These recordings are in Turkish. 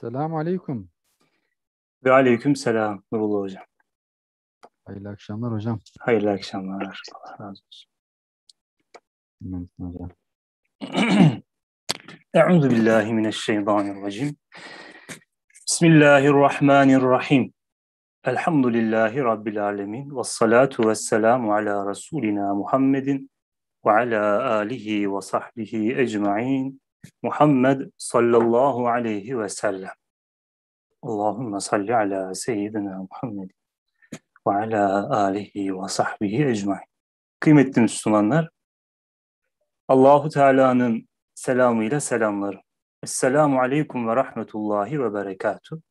Selamun Aleyküm. Ve Aleyküm Selam Nurullah Hocam. Hayırlı akşamlar hocam. Hayırlı akşamlar. Allah razı olsun. hocam. Euzu billahi mineşşeytanirracim. Bismillahirrahmanirrahim. Elhamdülillahi Rabbil alemin. Ve salatu ve selamu ala Resulina Muhammedin ve ala alihi ve sahbihi ecma'in Muhammed sallallahu aleyhi ve sellem. Allahümme salli ala seyyidina Muhammed ve ala alihi ve sahbihi ecmain. Kıymetli Müslümanlar, Allahu Teala'nın selamıyla selamlarım. Esselamu aleyküm ve rahmetullahi ve berekatuhu.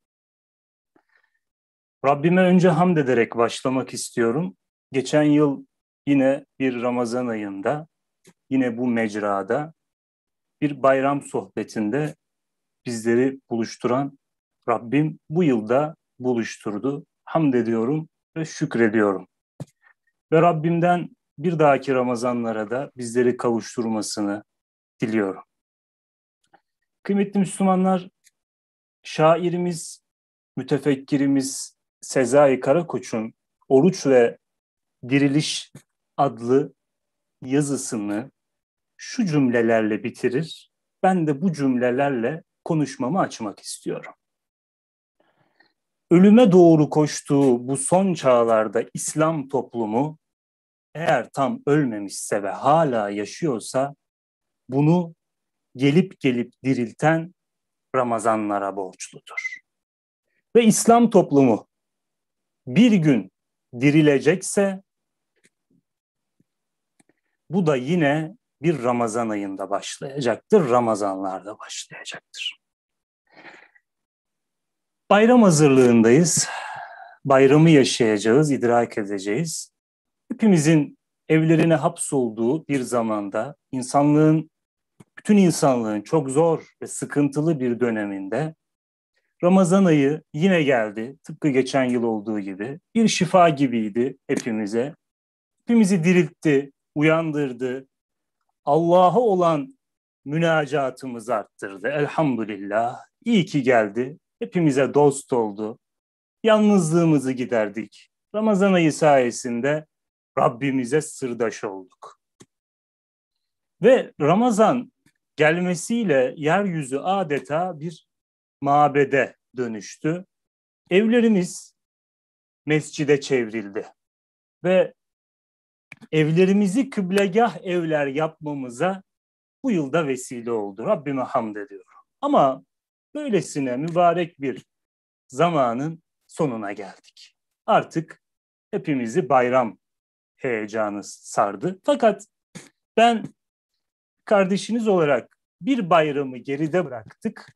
Rabbime önce hamd ederek başlamak istiyorum. Geçen yıl yine bir Ramazan ayında, yine bu mecrada bir bayram sohbetinde bizleri buluşturan Rabbim bu yılda buluşturdu. Hamd ediyorum ve şükrediyorum. Ve Rabbimden bir dahaki Ramazanlara da bizleri kavuşturmasını diliyorum. Kıymetli Müslümanlar, şairimiz, mütefekkirimiz Sezai Karakoç'un Oruç ve Diriliş adlı yazısını şu cümlelerle bitirir. Ben de bu cümlelerle konuşmamı açmak istiyorum. Ölüme doğru koştuğu bu son çağlarda İslam toplumu eğer tam ölmemişse ve hala yaşıyorsa bunu gelip gelip dirilten Ramazanlara borçludur. Ve İslam toplumu bir gün dirilecekse bu da yine bir Ramazan ayında başlayacaktır, Ramazanlarda başlayacaktır. Bayram hazırlığındayız. Bayramı yaşayacağız, idrak edeceğiz. Hepimizin evlerine hapsolduğu bir zamanda insanlığın bütün insanlığın çok zor ve sıkıntılı bir döneminde Ramazan ayı yine geldi. Tıpkı geçen yıl olduğu gibi bir şifa gibiydi hepimize. Hepimizi diriltti, uyandırdı, Allah'a olan münacatımız arttırdı. Elhamdülillah. İyi ki geldi. Hepimize dost oldu. Yalnızlığımızı giderdik. Ramazan ayı sayesinde Rabbimize sırdaş olduk. Ve Ramazan gelmesiyle yeryüzü adeta bir mabede dönüştü. Evlerimiz mescide çevrildi ve evlerimizi kıblegah evler yapmamıza bu yılda vesile oldu. Rabbime hamd ediyorum. Ama böylesine mübarek bir zamanın sonuna geldik. Artık hepimizi bayram heyecanı sardı. Fakat ben kardeşiniz olarak bir bayramı geride bıraktık.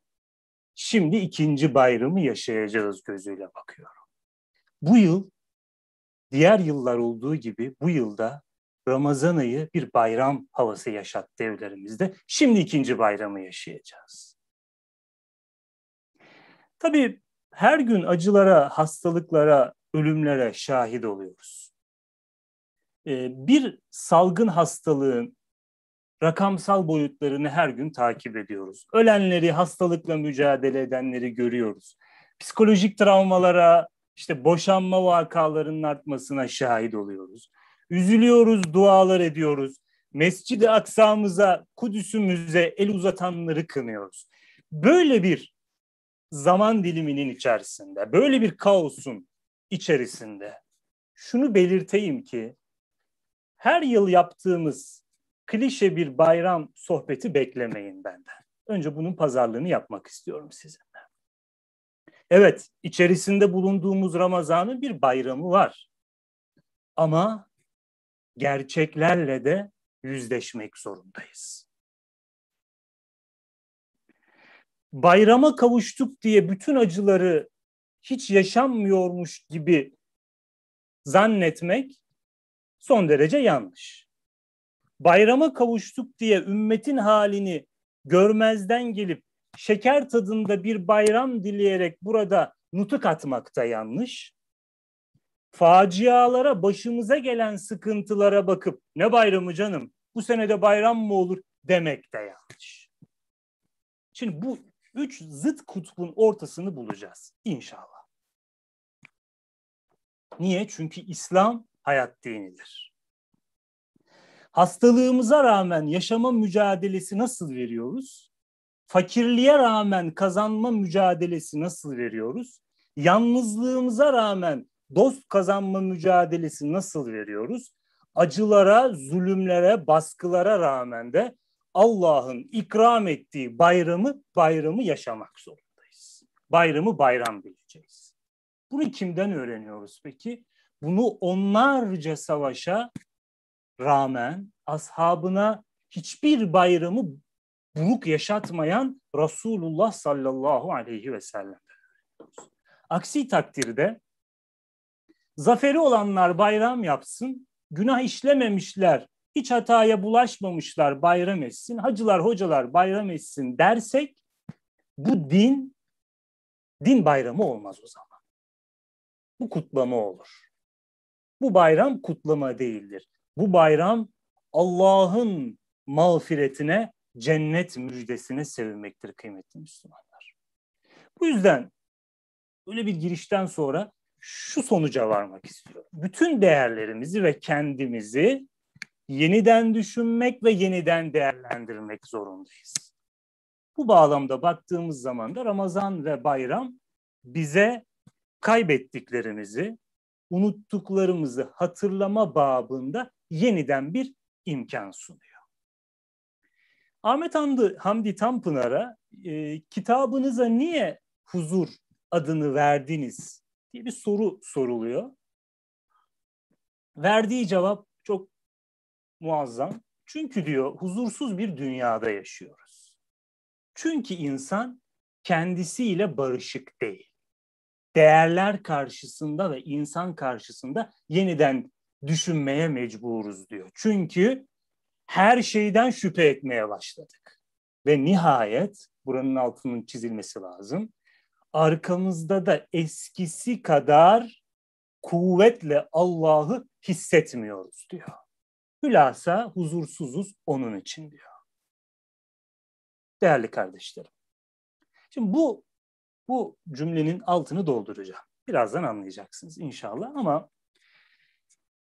Şimdi ikinci bayramı yaşayacağız gözüyle bakıyorum. Bu yıl Diğer yıllar olduğu gibi bu yılda Ramazan ayı bir bayram havası yaşattı evlerimizde. Şimdi ikinci bayramı yaşayacağız. Tabii her gün acılara, hastalıklara, ölümlere şahit oluyoruz. Ee, bir salgın hastalığın rakamsal boyutlarını her gün takip ediyoruz. Ölenleri, hastalıkla mücadele edenleri görüyoruz. Psikolojik travmalara, işte boşanma vakalarının artmasına şahit oluyoruz. Üzülüyoruz, dualar ediyoruz. Mescid-i Aksa'mıza, Kudüs'ümüze el uzatanları kınıyoruz. Böyle bir zaman diliminin içerisinde, böyle bir kaosun içerisinde şunu belirteyim ki her yıl yaptığımız klişe bir bayram sohbeti beklemeyin benden. Önce bunun pazarlığını yapmak istiyorum size. Evet, içerisinde bulunduğumuz Ramazan'ın bir bayramı var. Ama gerçeklerle de yüzleşmek zorundayız. Bayrama kavuştuk diye bütün acıları hiç yaşanmıyormuş gibi zannetmek son derece yanlış. Bayrama kavuştuk diye ümmetin halini görmezden gelip şeker tadında bir bayram dileyerek burada nutuk atmak da yanlış. Facialara, başımıza gelen sıkıntılara bakıp ne bayramı canım bu sene de bayram mı olur demek de yanlış. Şimdi bu üç zıt kutbun ortasını bulacağız inşallah. Niye? Çünkü İslam hayat dinidir. Hastalığımıza rağmen yaşama mücadelesi nasıl veriyoruz? fakirliğe rağmen kazanma mücadelesi nasıl veriyoruz? Yalnızlığımıza rağmen dost kazanma mücadelesi nasıl veriyoruz? Acılara, zulümlere, baskılara rağmen de Allah'ın ikram ettiği bayramı bayramı yaşamak zorundayız. Bayramı bayram bileceğiz. Bunu kimden öğreniyoruz peki? Bunu onlarca savaşa rağmen ashabına hiçbir bayramı buruk yaşatmayan Resulullah sallallahu aleyhi ve sellem. Aksi takdirde zaferi olanlar bayram yapsın, günah işlememişler, hiç hataya bulaşmamışlar bayram etsin, hacılar hocalar bayram etsin dersek bu din, din bayramı olmaz o zaman. Bu kutlama olur. Bu bayram kutlama değildir. Bu bayram Allah'ın mağfiretine cennet müjdesine sevinmektir kıymetli Müslümanlar. Bu yüzden böyle bir girişten sonra şu sonuca varmak istiyorum. Bütün değerlerimizi ve kendimizi yeniden düşünmek ve yeniden değerlendirmek zorundayız. Bu bağlamda baktığımız zaman da Ramazan ve bayram bize kaybettiklerimizi, unuttuklarımızı hatırlama babında yeniden bir imkan sunuyor. Ahmet Hamdi, Hamdi Tanpınar'a e, kitabınıza niye huzur adını verdiniz diye bir soru soruluyor. Verdiği cevap çok muazzam. Çünkü diyor huzursuz bir dünyada yaşıyoruz. Çünkü insan kendisiyle barışık değil. Değerler karşısında ve insan karşısında yeniden düşünmeye mecburuz diyor. Çünkü her şeyden şüphe etmeye başladık. Ve nihayet buranın altının çizilmesi lazım. Arkamızda da eskisi kadar kuvvetle Allah'ı hissetmiyoruz diyor. Hülasa huzursuzuz onun için diyor. Değerli kardeşlerim. Şimdi bu bu cümlenin altını dolduracağım. Birazdan anlayacaksınız inşallah ama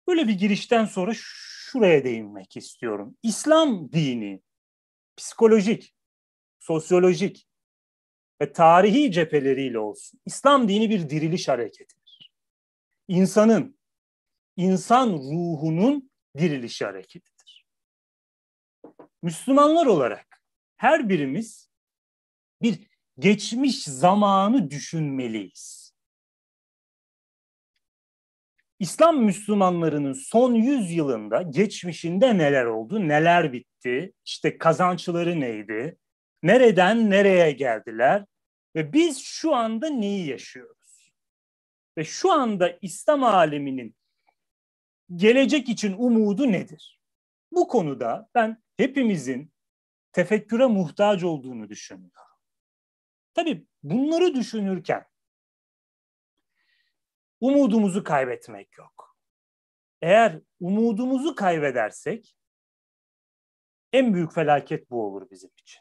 böyle bir girişten sonra şuraya değinmek istiyorum. İslam dini psikolojik, sosyolojik ve tarihi cepheleriyle olsun. İslam dini bir diriliş hareketidir. İnsanın, insan ruhunun diriliş hareketidir. Müslümanlar olarak her birimiz bir geçmiş zamanı düşünmeliyiz İslam Müslümanlarının son 100 yılında geçmişinde neler oldu, neler bitti, işte kazançları neydi, nereden nereye geldiler ve biz şu anda neyi yaşıyoruz? Ve şu anda İslam aleminin gelecek için umudu nedir? Bu konuda ben hepimizin tefekküre muhtaç olduğunu düşünüyorum. Tabii bunları düşünürken umudumuzu kaybetmek yok. Eğer umudumuzu kaybedersek en büyük felaket bu olur bizim için.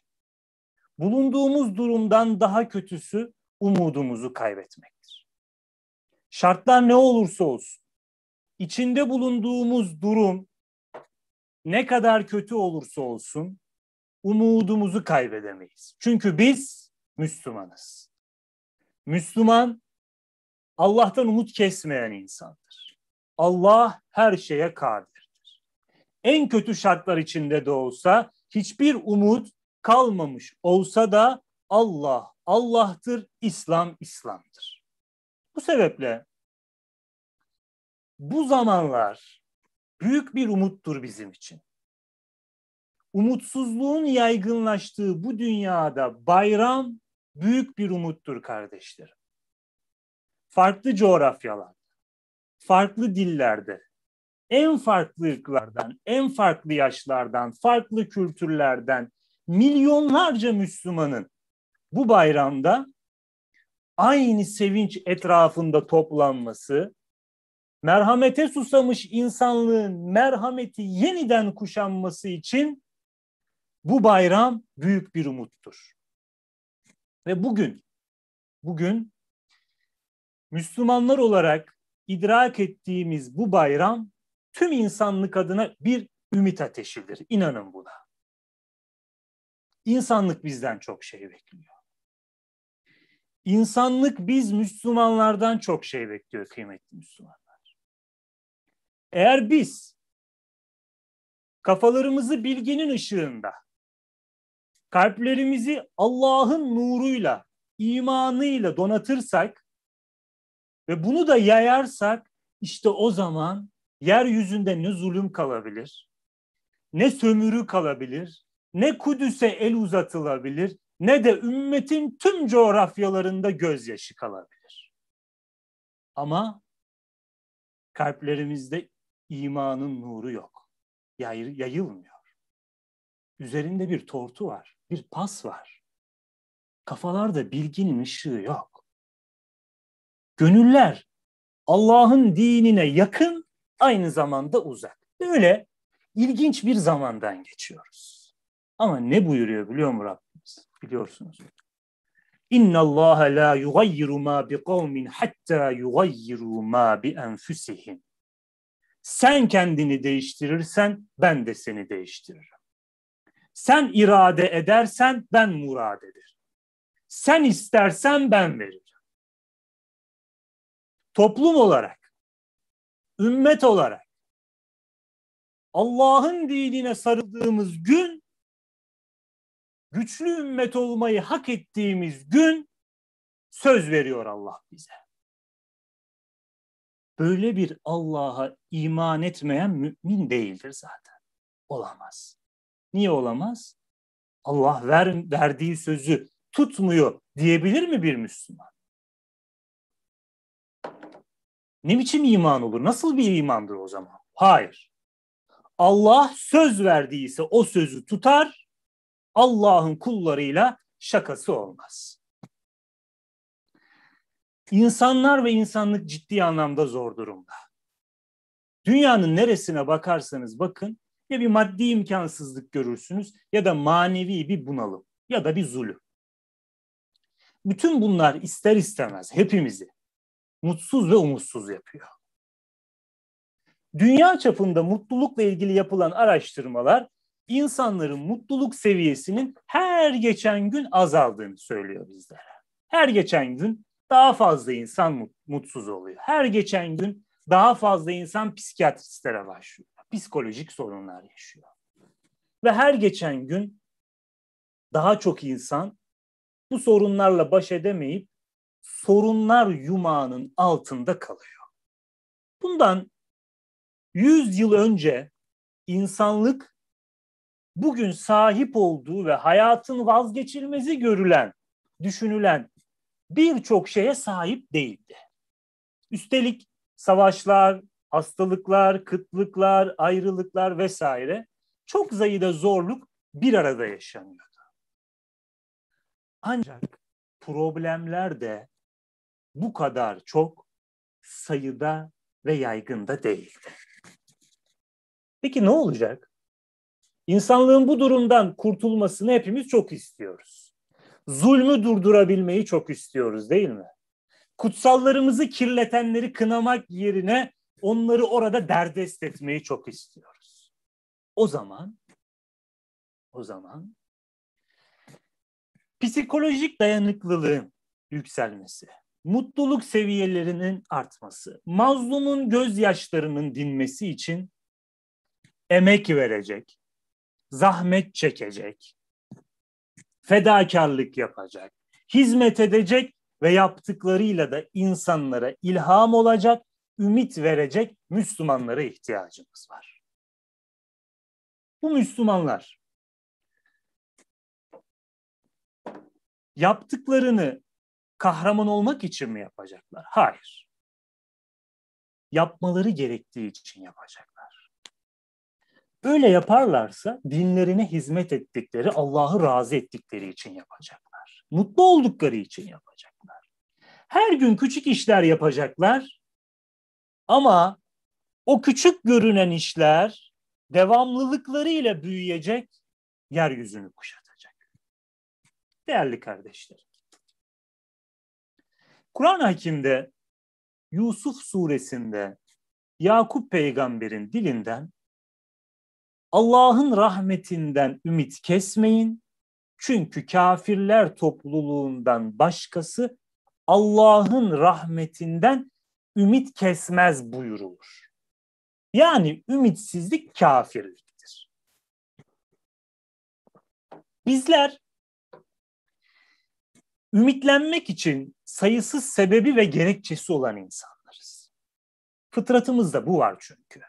Bulunduğumuz durumdan daha kötüsü umudumuzu kaybetmektir. Şartlar ne olursa olsun, içinde bulunduğumuz durum ne kadar kötü olursa olsun umudumuzu kaybedemeyiz. Çünkü biz Müslümanız. Müslüman Allah'tan umut kesmeyen insandır. Allah her şeye kadirdir. En kötü şartlar içinde de olsa hiçbir umut kalmamış olsa da Allah Allah'tır, İslam İslam'dır. Bu sebeple bu zamanlar büyük bir umuttur bizim için. Umutsuzluğun yaygınlaştığı bu dünyada bayram büyük bir umuttur kardeşlerim farklı coğrafyalarda, farklı dillerde, en farklı ırklardan, en farklı yaşlardan, farklı kültürlerden milyonlarca Müslümanın bu bayramda aynı sevinç etrafında toplanması, merhamete susamış insanlığın merhameti yeniden kuşanması için bu bayram büyük bir umuttur. Ve bugün, bugün Müslümanlar olarak idrak ettiğimiz bu bayram tüm insanlık adına bir ümit ateşidir. İnanın buna. İnsanlık bizden çok şey bekliyor. İnsanlık biz Müslümanlardan çok şey bekliyor kıymetli Müslümanlar. Eğer biz kafalarımızı bilginin ışığında, kalplerimizi Allah'ın nuruyla, imanıyla donatırsak ve bunu da yayarsak işte o zaman yeryüzünde ne zulüm kalabilir, ne sömürü kalabilir, ne Kudüs'e el uzatılabilir, ne de ümmetin tüm coğrafyalarında gözyaşı kalabilir. Ama kalplerimizde imanın nuru yok. Yayır, yayılmıyor. Üzerinde bir tortu var, bir pas var. Kafalarda bilginin ışığı yok gönüller Allah'ın dinine yakın aynı zamanda uzak. Böyle ilginç bir zamandan geçiyoruz. Ama ne buyuruyor biliyor mu Rabbimiz? Biliyorsunuz. İnna Allah la yugayyiru ma bi kavmin hatta yugayyiru ma bi enfusihim. Sen kendini değiştirirsen ben de seni değiştiririm. Sen irade edersen ben murad ederim. Sen istersen ben veririm toplum olarak, ümmet olarak Allah'ın dinine sarıldığımız gün güçlü ümmet olmayı hak ettiğimiz gün söz veriyor Allah bize. Böyle bir Allah'a iman etmeyen mümin değildir zaten. Olamaz. Niye olamaz? Allah ver, verdiği sözü tutmuyor diyebilir mi bir Müslüman? Ne biçim iman olur? Nasıl bir imandır o zaman? Hayır. Allah söz verdiyse o sözü tutar. Allah'ın kullarıyla şakası olmaz. İnsanlar ve insanlık ciddi anlamda zor durumda. Dünyanın neresine bakarsanız bakın ya bir maddi imkansızlık görürsünüz ya da manevi bir bunalım ya da bir zulüm. Bütün bunlar ister istemez hepimizi mutsuz ve umutsuz yapıyor. Dünya çapında mutlulukla ilgili yapılan araştırmalar insanların mutluluk seviyesinin her geçen gün azaldığını söylüyor bizlere. Her geçen gün daha fazla insan mutsuz oluyor. Her geçen gün daha fazla insan psikiyatristlere başvuruyor. Psikolojik sorunlar yaşıyor. Ve her geçen gün daha çok insan bu sorunlarla baş edemeyip sorunlar yumağının altında kalıyor. Bundan 100 yıl önce insanlık bugün sahip olduğu ve hayatın vazgeçilmezi görülen, düşünülen birçok şeye sahip değildi. Üstelik savaşlar, hastalıklar, kıtlıklar, ayrılıklar vesaire çok zayıda zorluk bir arada yaşanıyordu. Ancak problemler de bu kadar çok sayıda ve yaygında değildi. Peki ne olacak? İnsanlığın bu durumdan kurtulmasını hepimiz çok istiyoruz. Zulmü durdurabilmeyi çok istiyoruz değil mi? Kutsallarımızı kirletenleri kınamak yerine onları orada derdest etmeyi çok istiyoruz. O zaman o zaman psikolojik dayanıklılığın yükselmesi, mutluluk seviyelerinin artması, mazlumun gözyaşlarının dinmesi için emek verecek, zahmet çekecek, fedakarlık yapacak, hizmet edecek ve yaptıklarıyla da insanlara ilham olacak, ümit verecek Müslümanlara ihtiyacımız var. Bu Müslümanlar yaptıklarını kahraman olmak için mi yapacaklar? Hayır. Yapmaları gerektiği için yapacaklar. Öyle yaparlarsa dinlerine hizmet ettikleri, Allah'ı razı ettikleri için yapacaklar. Mutlu oldukları için yapacaklar. Her gün küçük işler yapacaklar ama o küçük görünen işler devamlılıklarıyla büyüyecek, yeryüzünü kuşatacak. Değerli kardeşlerim, Kur'an-ı Hakim'de Yusuf suresinde Yakup peygamberin dilinden Allah'ın rahmetinden ümit kesmeyin. Çünkü kafirler topluluğundan başkası Allah'ın rahmetinden ümit kesmez buyurulur. Yani ümitsizlik kafirliktir. Bizler Ümitlenmek için sayısız sebebi ve gerekçesi olan insanlarız. Fıtratımızda bu var çünkü.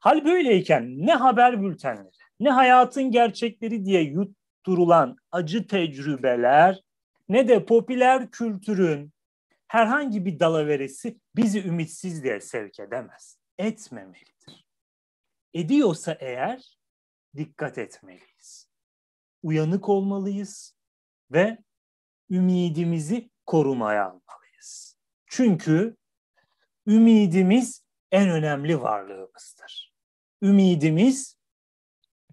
Hal böyleyken ne haber bültenleri, ne hayatın gerçekleri diye yutturulan acı tecrübeler, ne de popüler kültürün herhangi bir dalaveresi bizi ümitsizliğe sevk edemez. Etmemelidir. Ediyorsa eğer dikkat etmeliyiz. Uyanık olmalıyız ve ümidimizi korumaya almalıyız. Çünkü ümidimiz en önemli varlığımızdır. Ümidimiz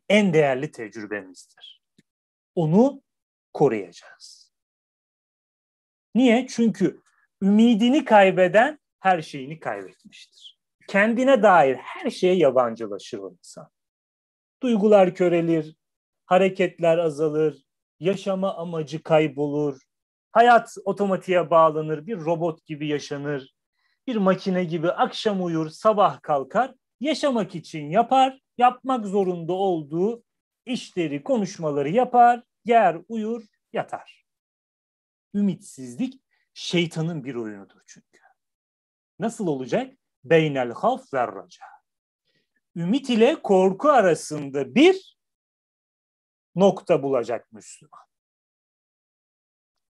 en değerli tecrübemizdir. Onu koruyacağız. Niye? Çünkü ümidini kaybeden her şeyini kaybetmiştir. Kendine dair her şeye yabancılaşır insan. Duygular körelir, hareketler azalır, yaşama amacı kaybolur, hayat otomatiğe bağlanır, bir robot gibi yaşanır, bir makine gibi akşam uyur, sabah kalkar, yaşamak için yapar, yapmak zorunda olduğu işleri, konuşmaları yapar, yer, uyur, yatar. Ümitsizlik şeytanın bir oyunudur çünkü. Nasıl olacak? Beynel haf ve raca. Ümit ile korku arasında bir, nokta bulacak Müslüman.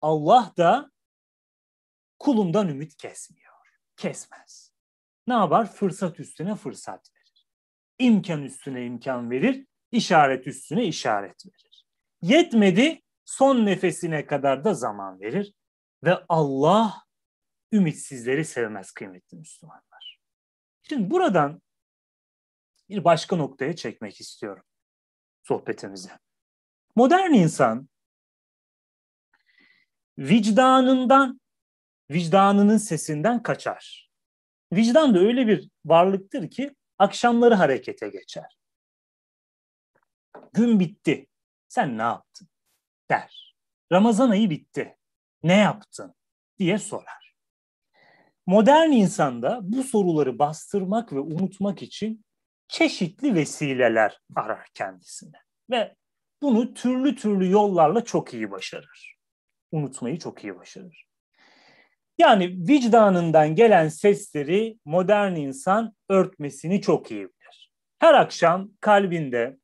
Allah da kulundan ümit kesmiyor. Kesmez. Ne yapar? Fırsat üstüne fırsat verir. İmkan üstüne imkan verir. işaret üstüne işaret verir. Yetmedi son nefesine kadar da zaman verir. Ve Allah ümitsizleri sevmez kıymetli Müslümanlar. Şimdi buradan bir başka noktaya çekmek istiyorum sohbetimize. Modern insan vicdanından, vicdanının sesinden kaçar. Vicdan da öyle bir varlıktır ki akşamları harekete geçer. Gün bitti. Sen ne yaptın? der. Ramazan ayı bitti. Ne yaptın? diye sorar. Modern insanda bu soruları bastırmak ve unutmak için çeşitli vesileler arar kendisine ve bunu türlü türlü yollarla çok iyi başarır. Unutmayı çok iyi başarır. Yani vicdanından gelen sesleri modern insan örtmesini çok iyi bilir. Her akşam kalbinde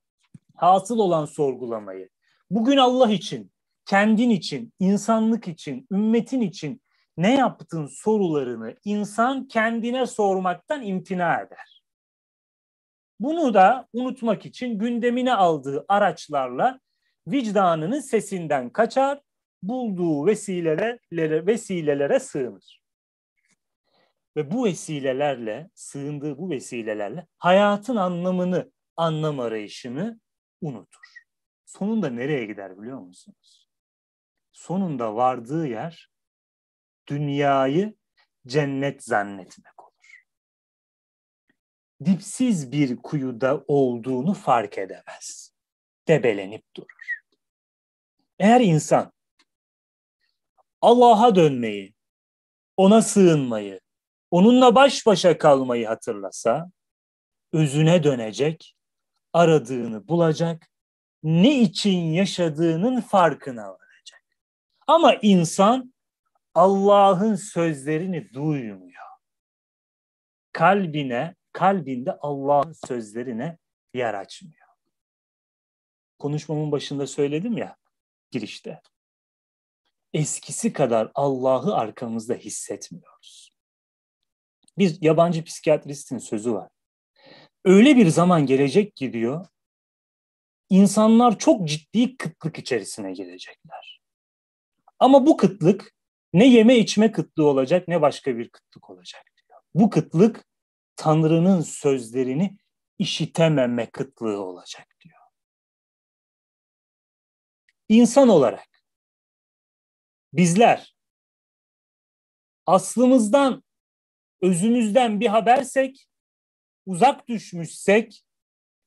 hasıl olan sorgulamayı, bugün Allah için, kendin için, insanlık için, ümmetin için ne yaptın sorularını insan kendine sormaktan imtina eder. Bunu da unutmak için gündemine aldığı araçlarla vicdanının sesinden kaçar, bulduğu vesilelere, vesilelere sığınır. Ve bu vesilelerle, sığındığı bu vesilelerle hayatın anlamını, anlam arayışını unutur. Sonunda nereye gider biliyor musunuz? Sonunda vardığı yer dünyayı cennet zannetmek dipsiz bir kuyuda olduğunu fark edemez. Debelenip durur. Eğer insan Allah'a dönmeyi, ona sığınmayı, onunla baş başa kalmayı hatırlasa, özüne dönecek, aradığını bulacak, ne için yaşadığının farkına varacak. Ama insan Allah'ın sözlerini duymuyor. Kalbine kalbinde Allah'ın sözlerine yer açmıyor. Konuşmamın başında söyledim ya girişte. Eskisi kadar Allah'ı arkamızda hissetmiyoruz. Bir yabancı psikiyatristin sözü var. Öyle bir zaman gelecek ki diyor, insanlar çok ciddi kıtlık içerisine gelecekler. Ama bu kıtlık ne yeme içme kıtlığı olacak ne başka bir kıtlık olacak. Bu kıtlık Tanrı'nın sözlerini işitememe kıtlığı olacak diyor. İnsan olarak bizler aslımızdan, özümüzden bir habersek, uzak düşmüşsek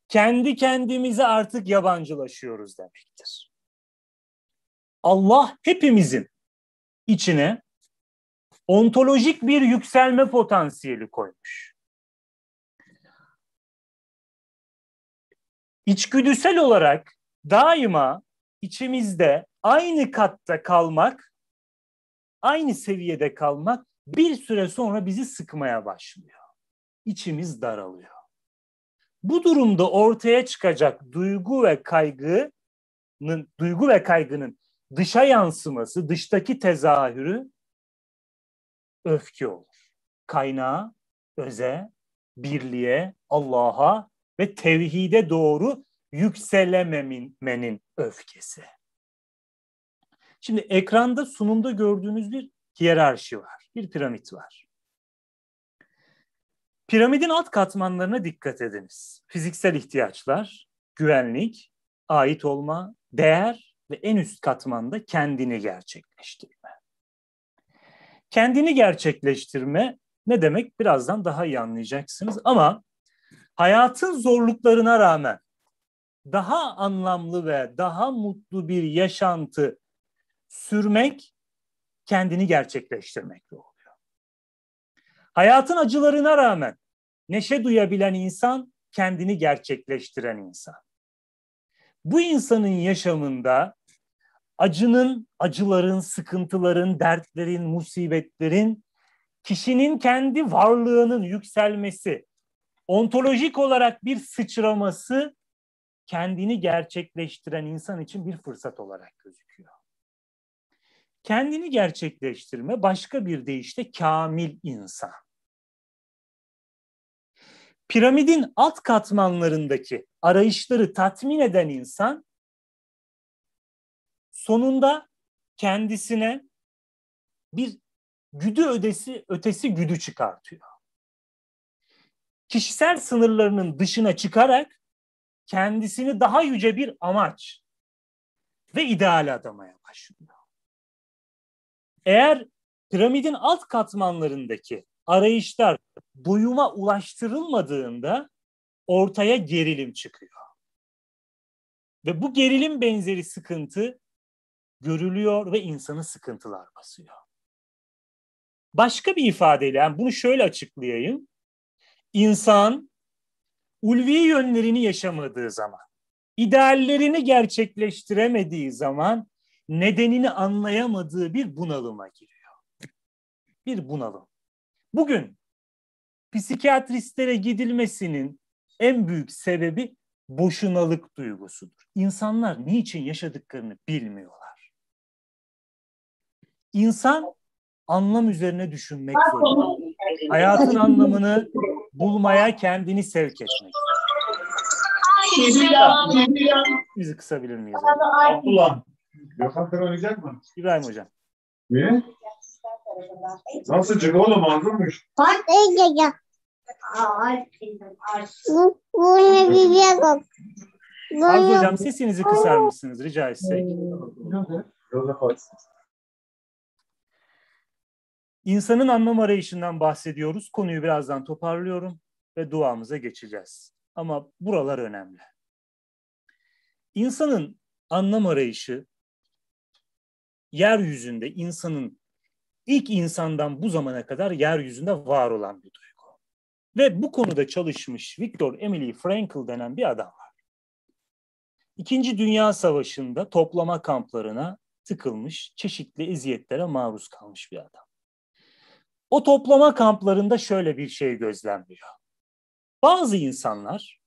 kendi kendimize artık yabancılaşıyoruz demektir. Allah hepimizin içine ontolojik bir yükselme potansiyeli koymuş. İçgüdüsel olarak daima içimizde aynı katta kalmak, aynı seviyede kalmak bir süre sonra bizi sıkmaya başlıyor. İçimiz daralıyor. Bu durumda ortaya çıkacak duygu ve kaygının duygu ve kaygının dışa yansıması, dıştaki tezahürü öfke olur. Kaynağı öze, birliğe, Allah'a ve tevhide doğru yükselememenin öfkesi. Şimdi ekranda sunumda gördüğünüz bir hiyerarşi var, bir piramit var. Piramidin alt katmanlarına dikkat ediniz. Fiziksel ihtiyaçlar, güvenlik, ait olma, değer ve en üst katmanda kendini gerçekleştirme. Kendini gerçekleştirme ne demek birazdan daha iyi anlayacaksınız ama hayatın zorluklarına rağmen daha anlamlı ve daha mutlu bir yaşantı sürmek kendini gerçekleştirmekle oluyor. Hayatın acılarına rağmen neşe duyabilen insan kendini gerçekleştiren insan. Bu insanın yaşamında acının, acıların, sıkıntıların, dertlerin, musibetlerin kişinin kendi varlığının yükselmesi, ontolojik olarak bir sıçraması kendini gerçekleştiren insan için bir fırsat olarak gözüküyor. Kendini gerçekleştirme başka bir deyişle kamil insan. Piramidin alt katmanlarındaki arayışları tatmin eden insan sonunda kendisine bir güdü ödesi ötesi güdü çıkartıyor kişisel sınırlarının dışına çıkarak kendisini daha yüce bir amaç ve ideal adamaya başlıyor. Eğer piramidin alt katmanlarındaki arayışlar doyuma ulaştırılmadığında ortaya gerilim çıkıyor. Ve bu gerilim benzeri sıkıntı görülüyor ve insanı sıkıntılar basıyor. Başka bir ifadeyle yani bunu şöyle açıklayayım insan ulvi yönlerini yaşamadığı zaman, ideallerini gerçekleştiremediği zaman nedenini anlayamadığı bir bunalıma giriyor. Bir bunalım. Bugün psikiyatristlere gidilmesinin en büyük sebebi boşunalık duygusudur. İnsanlar niçin yaşadıklarını bilmiyorlar. İnsan anlam üzerine düşünmek zorunda. Hayatın anlamını bulmaya kendini sevk etmek. Bizi kısabilir miyiz? Abdullah. Gökhan oynayacak mı? İbrahim Hocam. Niye? Nasıl çık oğlum anlamış? Patlayacak. Bu ne biliyorum. Arzu Hocam sesinizi kısar mısınız rica etsek? Yok. Yok. İnsanın anlam arayışından bahsediyoruz. Konuyu birazdan toparlıyorum ve duamıza geçeceğiz. Ama buralar önemli. İnsanın anlam arayışı yeryüzünde insanın ilk insandan bu zamana kadar yeryüzünde var olan bir duygu. Ve bu konuda çalışmış Victor Emily Frankl denen bir adam var. İkinci Dünya Savaşı'nda toplama kamplarına tıkılmış, çeşitli eziyetlere maruz kalmış bir adam. O toplama kamplarında şöyle bir şey gözlemliyor. Bazı insanlar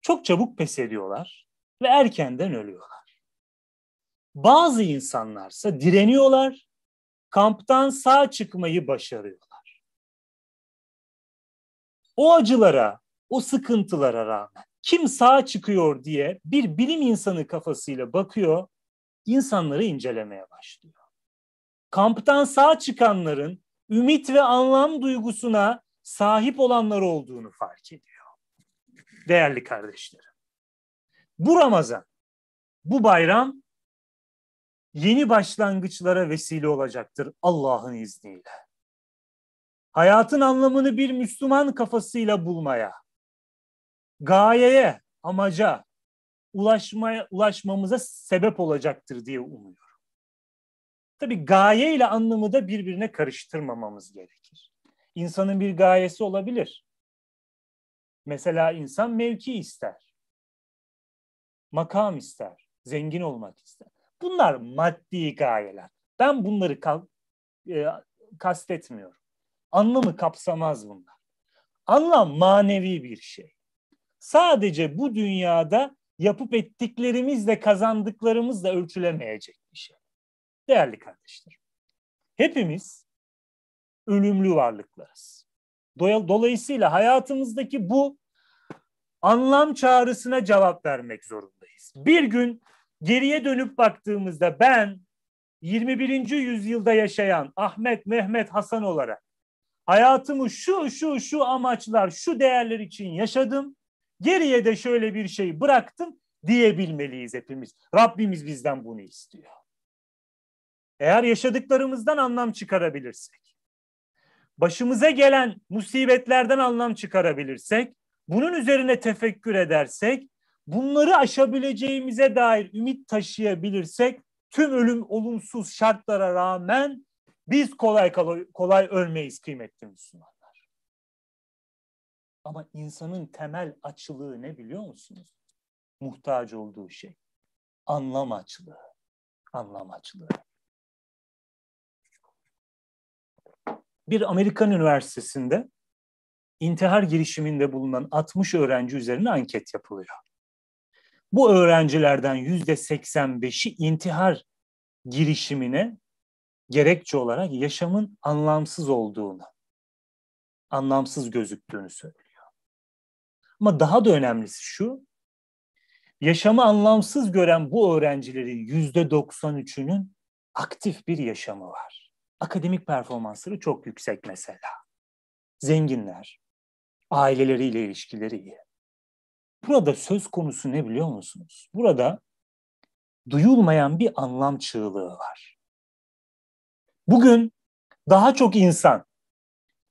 çok çabuk pes ediyorlar ve erkenden ölüyorlar. Bazı insanlarsa direniyorlar, kamptan sağ çıkmayı başarıyorlar. O acılara, o sıkıntılara rağmen kim sağ çıkıyor diye bir bilim insanı kafasıyla bakıyor, insanları incelemeye başlıyor. Kamptan sağ çıkanların ümit ve anlam duygusuna sahip olanlar olduğunu fark ediyor. Değerli kardeşlerim. Bu Ramazan, bu bayram yeni başlangıçlara vesile olacaktır Allah'ın izniyle. Hayatın anlamını bir Müslüman kafasıyla bulmaya, gayeye, amaca ulaşmaya ulaşmamıza sebep olacaktır diye umuyorum. Tabi gaye ile anlamı da birbirine karıştırmamamız gerekir. İnsanın bir gayesi olabilir. Mesela insan mevki ister. Makam ister. Zengin olmak ister. Bunlar maddi gayeler. Ben bunları ka- e, kastetmiyorum. Anlamı kapsamaz bunlar. Anlam manevi bir şey. Sadece bu dünyada yapıp ettiklerimizle kazandıklarımızla ölçülemeyecek bir şey. Değerli kardeşlerim, hepimiz ölümlü varlıklarız. Dolayısıyla hayatımızdaki bu anlam çağrısına cevap vermek zorundayız. Bir gün geriye dönüp baktığımızda ben 21. yüzyılda yaşayan Ahmet, Mehmet, Hasan olarak hayatımı şu şu şu amaçlar, şu değerler için yaşadım. Geriye de şöyle bir şey bıraktım diyebilmeliyiz hepimiz. Rabbimiz bizden bunu istiyor. Eğer yaşadıklarımızdan anlam çıkarabilirsek, başımıza gelen musibetlerden anlam çıkarabilirsek, bunun üzerine tefekkür edersek, bunları aşabileceğimize dair ümit taşıyabilirsek, tüm ölüm olumsuz şartlara rağmen biz kolay kolay, kolay ölmeyiz kıymetli Müslümanlar. Ama insanın temel açılığı ne biliyor musunuz? Muhtaç olduğu şey. Anlam açlığı. Anlam açlığı. bir Amerikan üniversitesinde intihar girişiminde bulunan 60 öğrenci üzerine anket yapılıyor. Bu öğrencilerden yüzde 85'i intihar girişimine gerekçe olarak yaşamın anlamsız olduğunu, anlamsız gözüktüğünü söylüyor. Ama daha da önemlisi şu, yaşamı anlamsız gören bu öğrencilerin yüzde 93'ünün aktif bir yaşamı var akademik performansları çok yüksek mesela. Zenginler, aileleriyle ilişkileri iyi. Burada söz konusu ne biliyor musunuz? Burada duyulmayan bir anlam çığlığı var. Bugün daha çok insan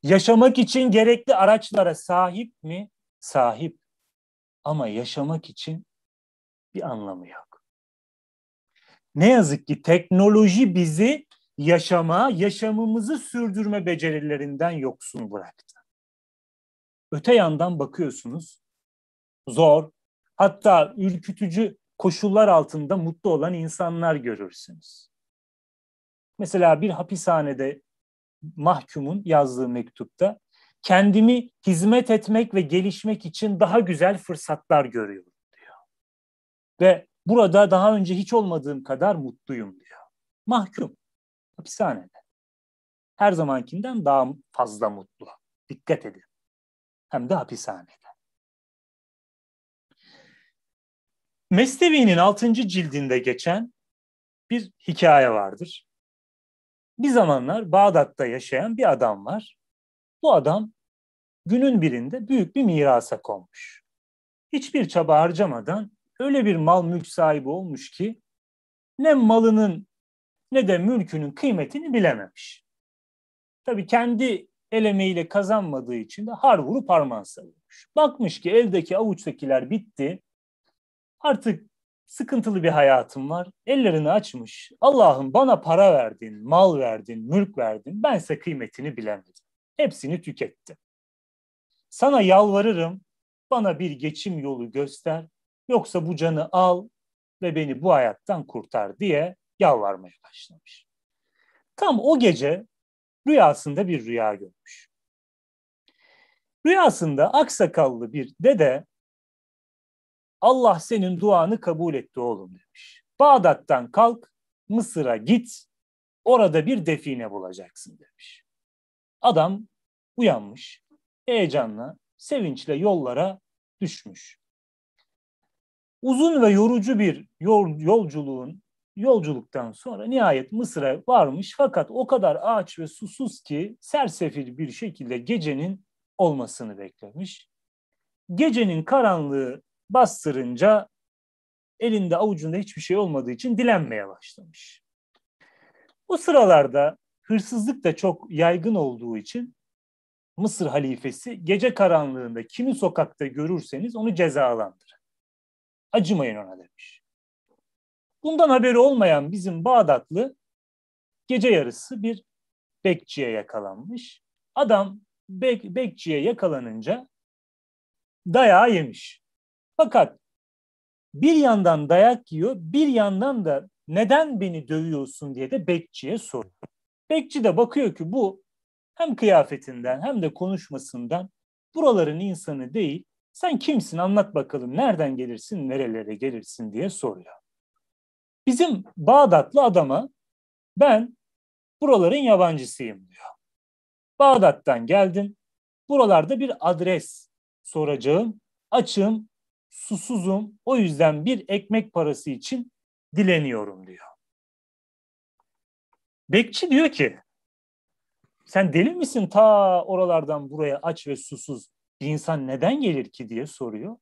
yaşamak için gerekli araçlara sahip mi? Sahip. Ama yaşamak için bir anlamı yok. Ne yazık ki teknoloji bizi yaşama, yaşamımızı sürdürme becerilerinden yoksun bıraktı. Öte yandan bakıyorsunuz, zor, hatta ürkütücü koşullar altında mutlu olan insanlar görürsünüz. Mesela bir hapishanede mahkumun yazdığı mektupta kendimi hizmet etmek ve gelişmek için daha güzel fırsatlar görüyorum diyor. Ve burada daha önce hiç olmadığım kadar mutluyum diyor. Mahkum hapishanede. Her zamankinden daha fazla mutlu. Dikkat edin. Hem de hapishanede. Mesnevi'nin 6. cildinde geçen bir hikaye vardır. Bir zamanlar Bağdat'ta yaşayan bir adam var. Bu adam günün birinde büyük bir mirasa konmuş. Hiçbir çaba harcamadan öyle bir mal mülk sahibi olmuş ki ne malının ne de mülkünün kıymetini bilememiş. Tabii kendi el emeğiyle kazanmadığı için de har vurup parmağını savurmuş. Bakmış ki eldeki avuçtakiler bitti. Artık sıkıntılı bir hayatım var. Ellerini açmış. Allah'ım bana para verdin, mal verdin, mülk verdin. Bense kıymetini bilemedim. Hepsini tüketti. Sana yalvarırım, bana bir geçim yolu göster. Yoksa bu canı al ve beni bu hayattan kurtar diye yalvarmaya başlamış. Tam o gece rüyasında bir rüya görmüş. Rüyasında aksakallı bir dede Allah senin duanı kabul etti oğlum demiş. Bağdat'tan kalk, Mısır'a git, orada bir define bulacaksın demiş. Adam uyanmış, heyecanla, sevinçle yollara düşmüş. Uzun ve yorucu bir yol, yolculuğun yolculuktan sonra nihayet Mısır'a varmış fakat o kadar ağaç ve susuz ki sersefil bir şekilde gecenin olmasını beklemiş. Gecenin karanlığı bastırınca elinde avucunda hiçbir şey olmadığı için dilenmeye başlamış. O sıralarda hırsızlık da çok yaygın olduğu için Mısır halifesi gece karanlığında kimi sokakta görürseniz onu cezalandırın. Acımayın ona demiş. Bundan haberi olmayan bizim Bağdatlı gece yarısı bir bekçiye yakalanmış. Adam bek, bekçiye yakalanınca dayağı yemiş. Fakat bir yandan dayak yiyor, bir yandan da neden beni dövüyorsun diye de bekçiye soruyor. Bekçi de bakıyor ki bu hem kıyafetinden hem de konuşmasından buraların insanı değil. Sen kimsin anlat bakalım nereden gelirsin nerelere gelirsin diye soruyor. Bizim Bağdatlı adama ben buraların yabancısıyım diyor. Bağdat'tan geldim. Buralarda bir adres soracağım. Açım, susuzum. O yüzden bir ekmek parası için dileniyorum diyor. Bekçi diyor ki sen deli misin ta oralardan buraya aç ve susuz bir insan neden gelir ki diye soruyor.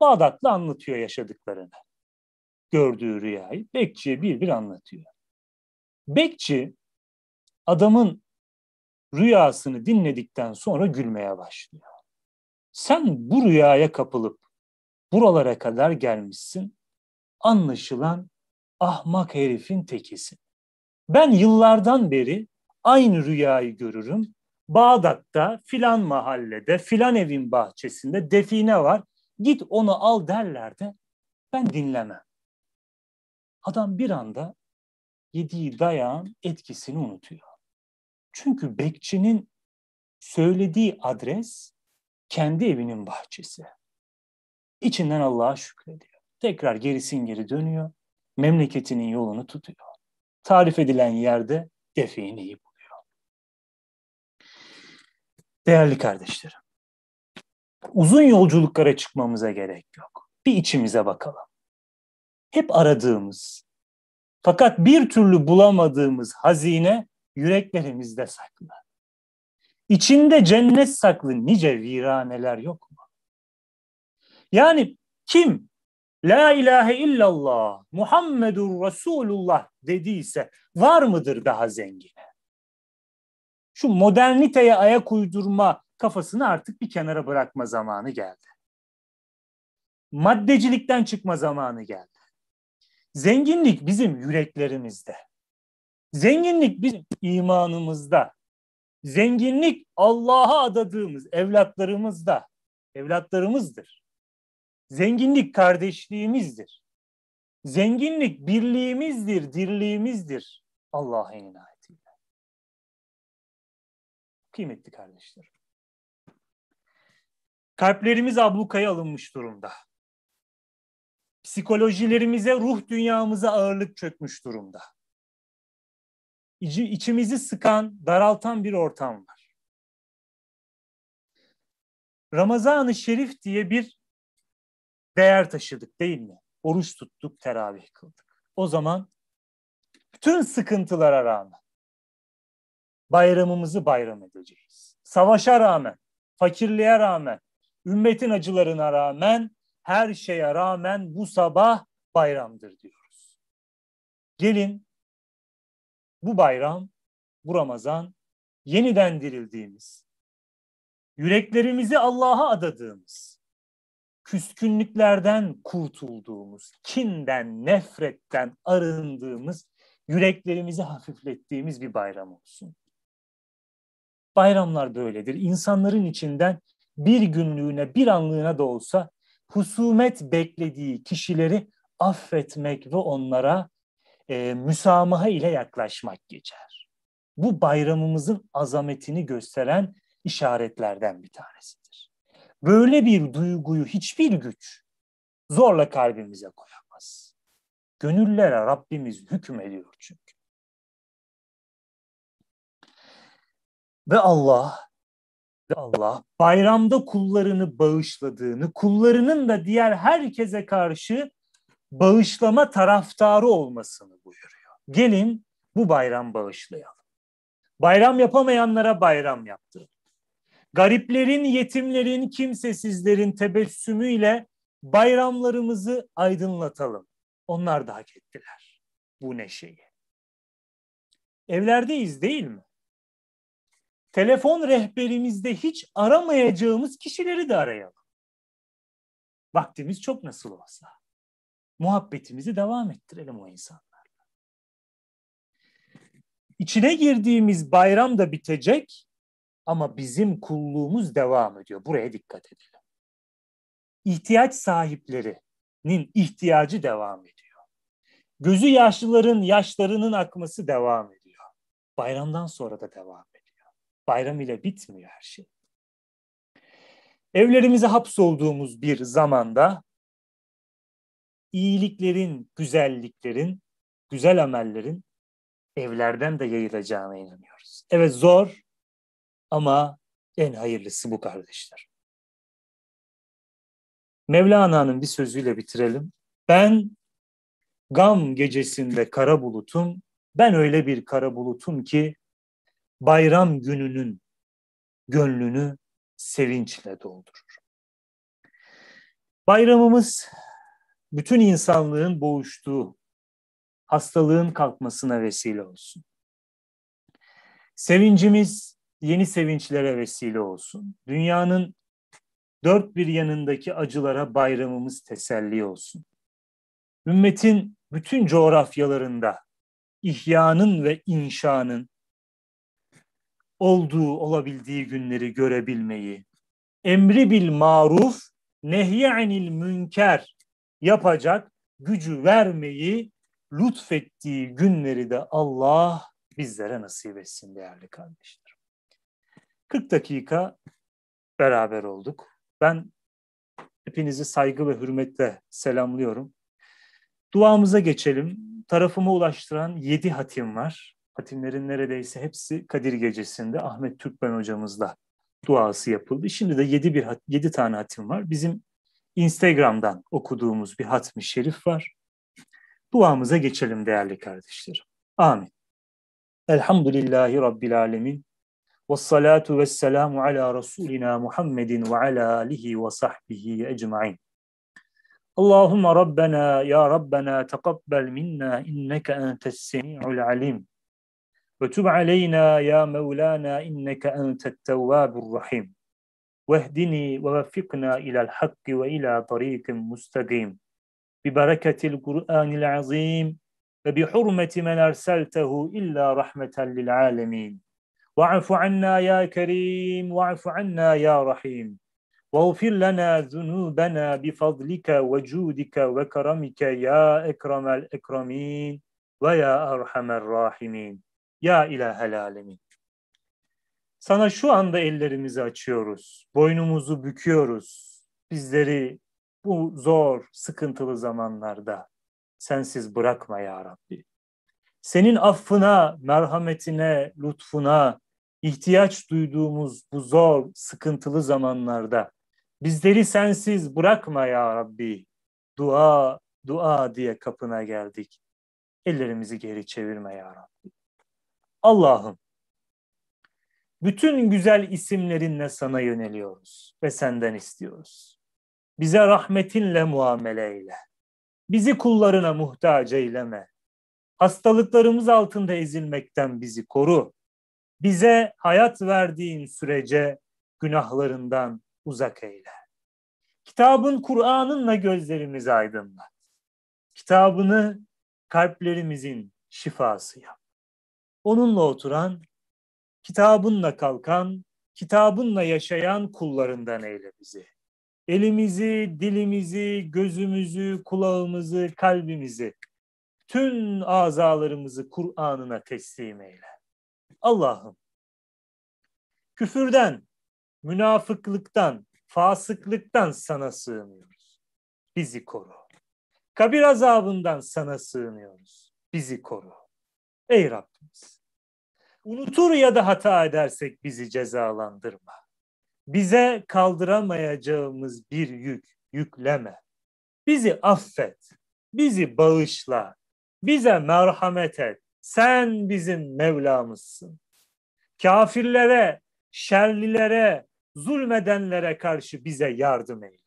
Bağdatlı anlatıyor yaşadıklarını gördüğü rüyayı bekçiye bir bir anlatıyor. Bekçi adamın rüyasını dinledikten sonra gülmeye başlıyor. Sen bu rüyaya kapılıp buralara kadar gelmişsin. Anlaşılan ahmak herifin tekisin. Ben yıllardan beri aynı rüyayı görürüm. Bağdat'ta filan mahallede filan evin bahçesinde define var. Git onu al derler de ben dinlemem. Adam bir anda yediği dayağın etkisini unutuyor. Çünkü bekçinin söylediği adres kendi evinin bahçesi. İçinden Allah'a şükrediyor. Tekrar gerisin geri dönüyor. Memleketinin yolunu tutuyor. Tarif edilen yerde defineyi buluyor. Değerli kardeşlerim, uzun yolculuklara çıkmamıza gerek yok. Bir içimize bakalım hep aradığımız fakat bir türlü bulamadığımız hazine yüreklerimizde saklı. İçinde cennet saklı nice viraneler yok mu? Yani kim La ilahe illallah Muhammedur Resulullah dediyse var mıdır daha zengine? Şu moderniteye ayak uydurma kafasını artık bir kenara bırakma zamanı geldi. Maddecilikten çıkma zamanı geldi. Zenginlik bizim yüreklerimizde. Zenginlik bizim imanımızda. Zenginlik Allah'a adadığımız evlatlarımızda. Evlatlarımızdır. Zenginlik kardeşliğimizdir. Zenginlik birliğimizdir, dirliğimizdir Allah'ın inayetiyle. Kıymetli kardeşlerim. Kalplerimiz ablukaya alınmış durumda psikolojilerimize, ruh dünyamıza ağırlık çökmüş durumda. İçi, içimizi sıkan, daraltan bir ortam var. Ramazan-ı Şerif diye bir değer taşıdık değil mi? Oruç tuttuk, teravih kıldık. O zaman bütün sıkıntılara rağmen bayramımızı bayram edeceğiz. Savaşa rağmen, fakirliğe rağmen, ümmetin acılarına rağmen her şeye rağmen bu sabah bayramdır diyoruz. Gelin bu bayram, bu Ramazan yeniden dirildiğimiz, yüreklerimizi Allah'a adadığımız, küskünlüklerden kurtulduğumuz, kinden, nefretten arındığımız, yüreklerimizi hafiflettiğimiz bir bayram olsun. Bayramlar böyledir. İnsanların içinden bir günlüğüne, bir anlığına da olsa husumet beklediği kişileri affetmek ve onlara e, müsamaha ile yaklaşmak geçer. Bu bayramımızın azametini gösteren işaretlerden bir tanesidir. Böyle bir duyguyu hiçbir güç zorla kalbimize koyamaz. Gönüllere Rabbimiz hükmediyor çünkü. Ve Allah Allah bayramda kullarını bağışladığını, kullarının da diğer herkese karşı bağışlama taraftarı olmasını buyuruyor. Gelin bu bayram bağışlayalım. Bayram yapamayanlara bayram yaptırın. Gariplerin, yetimlerin, kimsesizlerin tebessümüyle bayramlarımızı aydınlatalım. Onlar da hak ettiler bu neşeyi. Evlerdeyiz değil mi? telefon rehberimizde hiç aramayacağımız kişileri de arayalım. Vaktimiz çok nasıl olsa. Muhabbetimizi devam ettirelim o insanlarla. İçine girdiğimiz bayram da bitecek ama bizim kulluğumuz devam ediyor. Buraya dikkat edelim. İhtiyaç sahiplerinin ihtiyacı devam ediyor. Gözü yaşlıların yaşlarının akması devam ediyor. Bayramdan sonra da devam ediyor. Bayram ile bitmiyor her şey. Evlerimize hapsolduğumuz bir zamanda iyiliklerin, güzelliklerin, güzel amellerin evlerden de yayılacağına inanıyoruz. Evet zor ama en hayırlısı bu kardeşler. Mevlana'nın bir sözüyle bitirelim. Ben gam gecesinde kara bulutum, ben öyle bir kara bulutum ki bayram gününün gönlünü sevinçle doldurur. Bayramımız bütün insanlığın boğuştuğu hastalığın kalkmasına vesile olsun. Sevincimiz yeni sevinçlere vesile olsun. Dünyanın dört bir yanındaki acılara bayramımız teselli olsun. Ümmetin bütün coğrafyalarında ihyanın ve inşanın olduğu olabildiği günleri görebilmeyi, emri bil maruf, nehyi münker yapacak gücü vermeyi lütfettiği günleri de Allah bizlere nasip etsin değerli kardeşlerim. 40 dakika beraber olduk. Ben hepinizi saygı ve hürmetle selamlıyorum. Duamıza geçelim. Tarafıma ulaştıran yedi hatim var hatimlerin neredeyse hepsi Kadir Gecesi'nde Ahmet Türkmen hocamızla duası yapıldı. Şimdi de 7 bir 7 tane hatim var. Bizim Instagram'dan okuduğumuz bir hatmi şerif var. Duamıza geçelim değerli kardeşlerim. Amin. Elhamdülillahi Rabbil Alemin. Ve salatu ve selamu ala Resulina Muhammedin ve ala alihi ve sahbihi ecma'in. Allahümme Rabbena ya Rabbena teqabbel minna inneke entes semi'ul alim. وتب علينا يا مولانا إنك أنت التواب الرحيم واهدني ووفقنا إلى الحق وإلى طريق مستقيم ببركة القرآن العظيم وبحرمة من أرسلته إلا رحمة للعالمين واعف عنا يا كريم واعف عنا يا رحيم واغفر لنا ذنوبنا بفضلك وجودك وكرمك يا أكرم الأكرمين ويا أرحم الراحمين Ya ilahel alemin. Sana şu anda ellerimizi açıyoruz, boynumuzu büküyoruz. Bizleri bu zor, sıkıntılı zamanlarda sensiz bırakma ya Rabbi. Senin affına, merhametine, lutfuna ihtiyaç duyduğumuz bu zor, sıkıntılı zamanlarda bizleri sensiz bırakma ya Rabbi. Dua, dua diye kapına geldik. Ellerimizi geri çevirme ya Rabbi. Allah'ım bütün güzel isimlerinle sana yöneliyoruz ve senden istiyoruz. Bize rahmetinle muamele eyle. Bizi kullarına muhtaç eyleme. Hastalıklarımız altında ezilmekten bizi koru. Bize hayat verdiğin sürece günahlarından uzak eyle. Kitabın Kur'an'ınla gözlerimizi aydınlat. Kitabını kalplerimizin şifası yap onunla oturan, kitabınla kalkan, kitabınla yaşayan kullarından eyle bizi. Elimizi, dilimizi, gözümüzü, kulağımızı, kalbimizi, tüm azalarımızı Kur'an'ına teslim eyle. Allah'ım, küfürden, münafıklıktan, fasıklıktan sana sığınıyoruz. Bizi koru. Kabir azabından sana sığınıyoruz. Bizi koru. Ey Rabbimiz. Unutur ya da hata edersek bizi cezalandırma. Bize kaldıramayacağımız bir yük yükleme. Bizi affet, bizi bağışla, bize merhamet et. Sen bizim Mevlamızsın. Kafirlere, şerlilere, zulmedenlere karşı bize yardım eyle.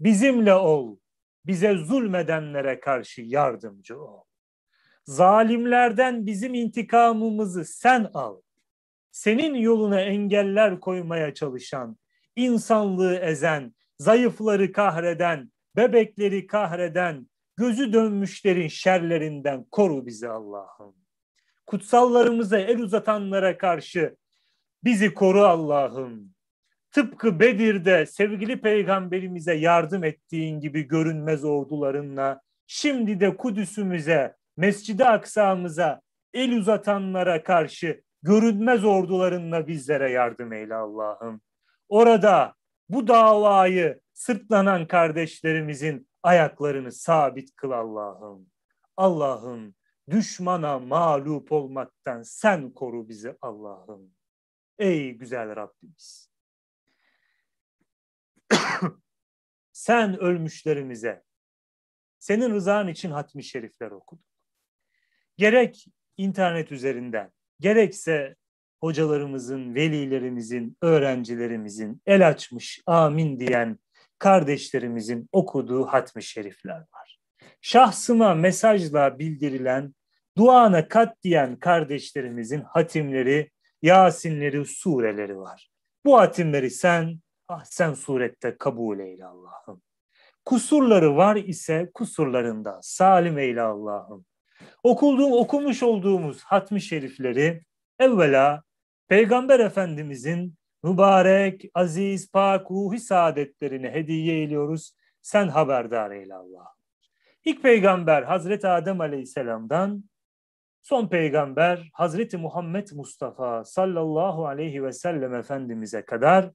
Bizimle ol, bize zulmedenlere karşı yardımcı ol zalimlerden bizim intikamımızı sen al. Senin yoluna engeller koymaya çalışan, insanlığı ezen, zayıfları kahreden, bebekleri kahreden, gözü dönmüşlerin şerlerinden koru bizi Allah'ım. Kutsallarımıza el uzatanlara karşı bizi koru Allah'ım. Tıpkı Bedir'de sevgili peygamberimize yardım ettiğin gibi görünmez ordularınla şimdi de Kudüs'ümüze Mescid-i Aksa'mıza el uzatanlara karşı görünmez ordularınla bizlere yardım eyle Allah'ım. Orada bu davayı sırtlanan kardeşlerimizin ayaklarını sabit kıl Allah'ım. Allah'ım düşmana mağlup olmaktan sen koru bizi Allah'ım. Ey güzel Rabbimiz. sen ölmüşlerimize senin rızan için hatmi şerifler okudun gerek internet üzerinden gerekse hocalarımızın, velilerimizin, öğrencilerimizin el açmış amin diyen kardeşlerimizin okuduğu hatmi şerifler var. Şahsıma mesajla bildirilen, duana kat diyen kardeşlerimizin hatimleri, yasinleri, sureleri var. Bu hatimleri sen ah sen surette kabul eyle Allah'ım. Kusurları var ise kusurlarında salim eyle Allah'ım. Okulduğum, okumuş olduğumuz hatmi şerifleri evvela Peygamber Efendimizin mübarek, aziz, pak, ruhi saadetlerini hediye ediyoruz. Sen haberdar eyle Allah. İlk peygamber Hazreti Adem Aleyhisselam'dan son peygamber Hazreti Muhammed Mustafa sallallahu aleyhi ve sellem Efendimiz'e kadar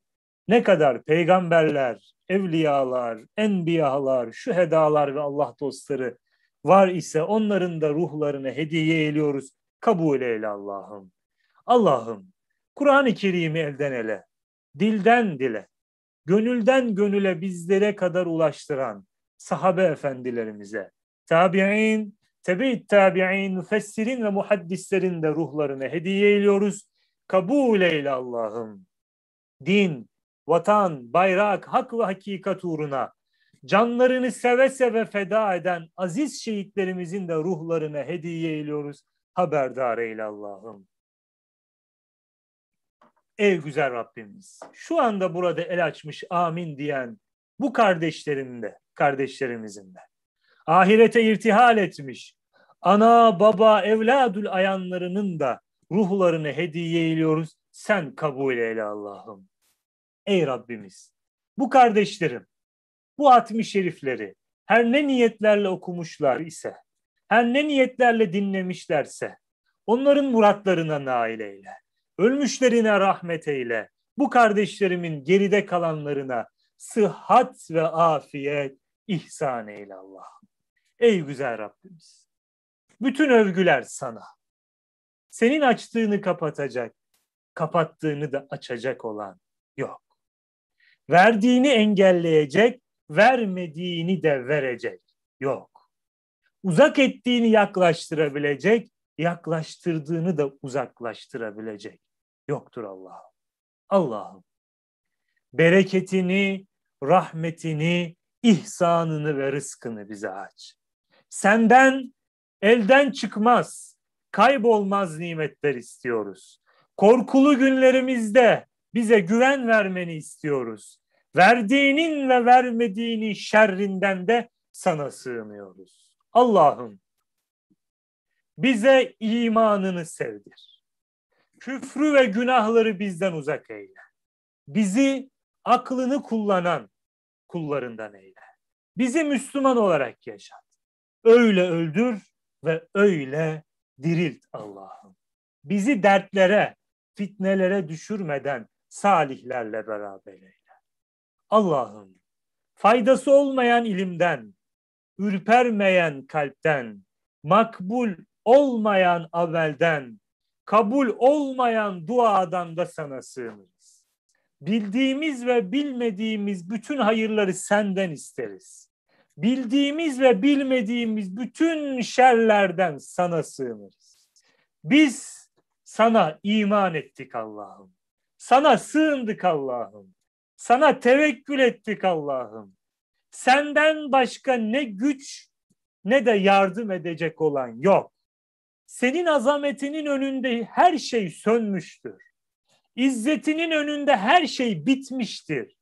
ne kadar peygamberler, evliyalar, enbiyalar, şühedalar ve Allah dostları var ise onların da ruhlarını hediye ediyoruz. Kabul eyle Allah'ım. Allah'ım Kur'an-ı Kerim'i elden ele, dilden dile, gönülden gönüle bizlere kadar ulaştıran sahabe efendilerimize, tabi'in, tebe-i tabi'in, müfessirin ve muhaddislerin de ruhlarını hediye ediyoruz. Kabul eyle Allah'ım. Din, vatan, bayrak, hak ve hakikat uğruna canlarını seve seve feda eden aziz şehitlerimizin de ruhlarına hediye ediyoruz. Haberdar eyle Allah'ım. Ey güzel Rabbimiz, şu anda burada el açmış amin diyen bu kardeşlerin de, kardeşlerimizin de ahirete irtihal etmiş ana, baba, evladül ayanlarının da ruhlarını hediye ediyoruz. Sen kabul eyle Allah'ım. Ey Rabbimiz, bu kardeşlerim bu hatmi şerifleri her ne niyetlerle okumuşlar ise, her ne niyetlerle dinlemişlerse, onların muratlarına nail eyle. Ölmüşlerine rahmet eyle. Bu kardeşlerimin geride kalanlarına sıhhat ve afiyet ihsan eyle Allah. Ey güzel Rabbimiz. Bütün övgüler sana. Senin açtığını kapatacak, kapattığını da açacak olan yok. Verdiğini engelleyecek, vermediğini de verecek. Yok. Uzak ettiğini yaklaştırabilecek, yaklaştırdığını da uzaklaştırabilecek. Yoktur Allah'ım. Allah'ım bereketini, rahmetini, ihsanını ve rızkını bize aç. Senden elden çıkmaz, kaybolmaz nimetler istiyoruz. Korkulu günlerimizde bize güven vermeni istiyoruz verdiğinin ve vermediğinin şerrinden de sana sığınıyoruz. Allah'ım bize imanını sevdir. Küfrü ve günahları bizden uzak eyle. Bizi aklını kullanan kullarından eyle. Bizi Müslüman olarak yaşat. Öyle öldür ve öyle dirilt Allah'ım. Bizi dertlere, fitnelere düşürmeden salihlerle beraber eyle. Allah'ım faydası olmayan ilimden, ürpermeyen kalpten, makbul olmayan avelden, kabul olmayan duadan da sana sığınırız. Bildiğimiz ve bilmediğimiz bütün hayırları senden isteriz. Bildiğimiz ve bilmediğimiz bütün şerlerden sana sığınırız. Biz sana iman ettik Allah'ım. Sana sığındık Allah'ım. Sana tevekkül ettik Allah'ım. Senden başka ne güç ne de yardım edecek olan yok. Senin azametinin önünde her şey sönmüştür. İzzetinin önünde her şey bitmiştir.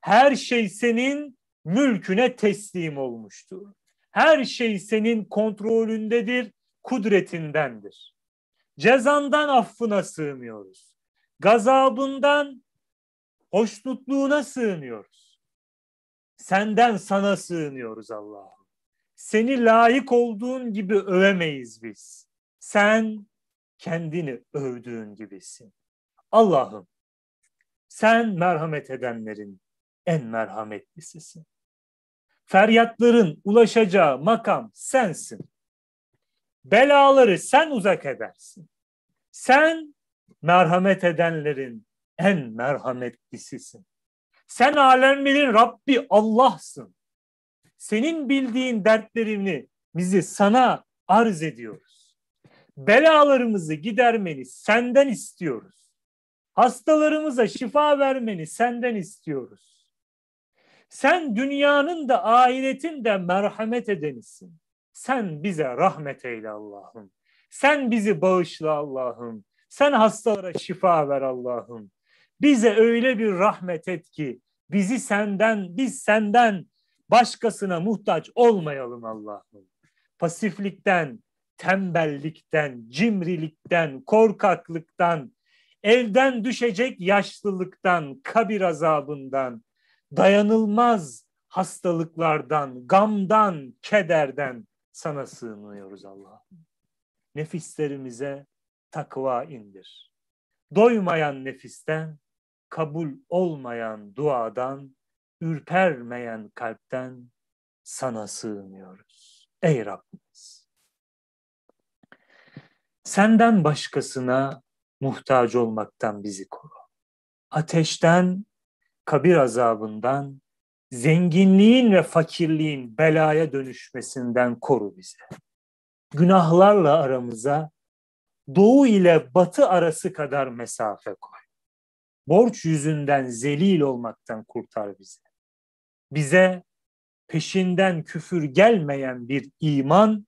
Her şey senin mülküne teslim olmuştur. Her şey senin kontrolündedir, kudretindendir. Cezandan affına sığmıyoruz. Gazabından hoşnutluğuna sığınıyoruz. Senden sana sığınıyoruz Allah'ım. Seni layık olduğun gibi övemeyiz biz. Sen kendini övdüğün gibisin. Allah'ım sen merhamet edenlerin en merhametlisisin. Feryatların ulaşacağı makam sensin. Belaları sen uzak edersin. Sen merhamet edenlerin en merhametlisisin. Sen alemlerin Rabbi Allah'sın. Senin bildiğin dertlerini bizi sana arz ediyoruz. Belalarımızı gidermeni senden istiyoruz. Hastalarımıza şifa vermeni senden istiyoruz. Sen dünyanın da ahiretin de merhamet edenisin. Sen bize rahmet eyle Allah'ım. Sen bizi bağışla Allah'ım. Sen hastalara şifa ver Allah'ım. Bize öyle bir rahmet et ki bizi senden, biz senden başkasına muhtaç olmayalım Allah'ım. Pasiflikten, tembellikten, cimrilikten, korkaklıktan, elden düşecek yaşlılıktan, kabir azabından, dayanılmaz hastalıklardan, gamdan, kederden sana sığınıyoruz Allah'ım. Nefislerimize takva indir. Doymayan nefisten kabul olmayan duadan, ürpermeyen kalpten sana sığınıyoruz. Ey Rabbimiz! Senden başkasına muhtaç olmaktan bizi koru. Ateşten, kabir azabından, zenginliğin ve fakirliğin belaya dönüşmesinden koru bizi. Günahlarla aramıza doğu ile batı arası kadar mesafe koy borç yüzünden zelil olmaktan kurtar bizi. Bize peşinden küfür gelmeyen bir iman,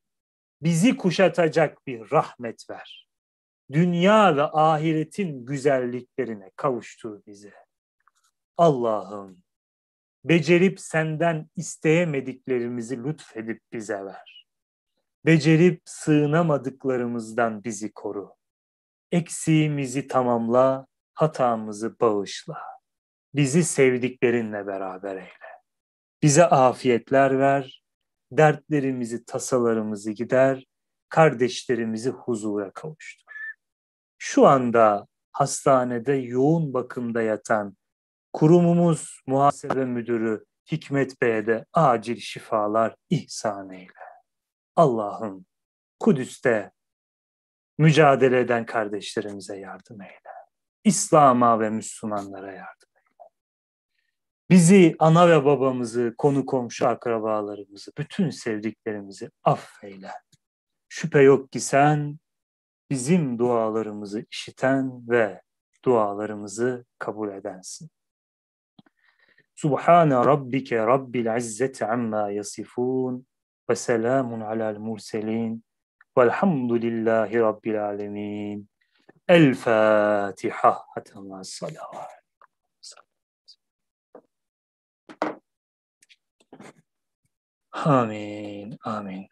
bizi kuşatacak bir rahmet ver. Dünya ve ahiretin güzelliklerine kavuştur bizi. Allah'ım becerip senden isteyemediklerimizi lütfedip bize ver. Becerip sığınamadıklarımızdan bizi koru. Eksiğimizi tamamla, hatamızı bağışla. Bizi sevdiklerinle beraber eyle. Bize afiyetler ver, dertlerimizi, tasalarımızı gider, kardeşlerimizi huzura kavuştur. Şu anda hastanede yoğun bakımda yatan kurumumuz muhasebe müdürü Hikmet Bey'e de acil şifalar ihsan eyle. Allah'ım Kudüs'te mücadele eden kardeşlerimize yardım eyle. İslam'a ve Müslümanlara yardım eyle. Bizi, ana ve babamızı, konu komşu akrabalarımızı, bütün sevdiklerimizi affeyle. Şüphe yok ki sen bizim dualarımızı işiten ve dualarımızı kabul edensin. Subhane rabbike rabbil izzeti amma yasifun ve selamun alel murselin velhamdülillahi rabbil alemin. El Fatiha. Hatta salavat. Amin, amin.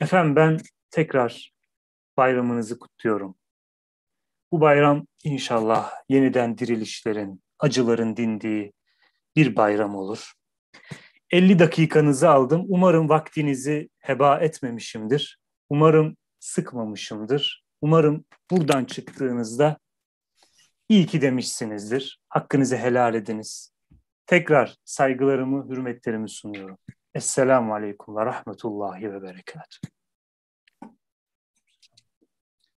Efendim ben tekrar bayramınızı kutluyorum. Bu bayram inşallah yeniden dirilişlerin, acıların dindiği bir bayram olur. 50 dakikanızı aldım. Umarım vaktinizi heba etmemişimdir. Umarım sıkmamışımdır. Umarım buradan çıktığınızda iyi ki demişsinizdir. Hakkınızı helal ediniz. Tekrar saygılarımı, hürmetlerimi sunuyorum. Esselamu Aleyküm ve Rahmetullahi ve Berekatuhu.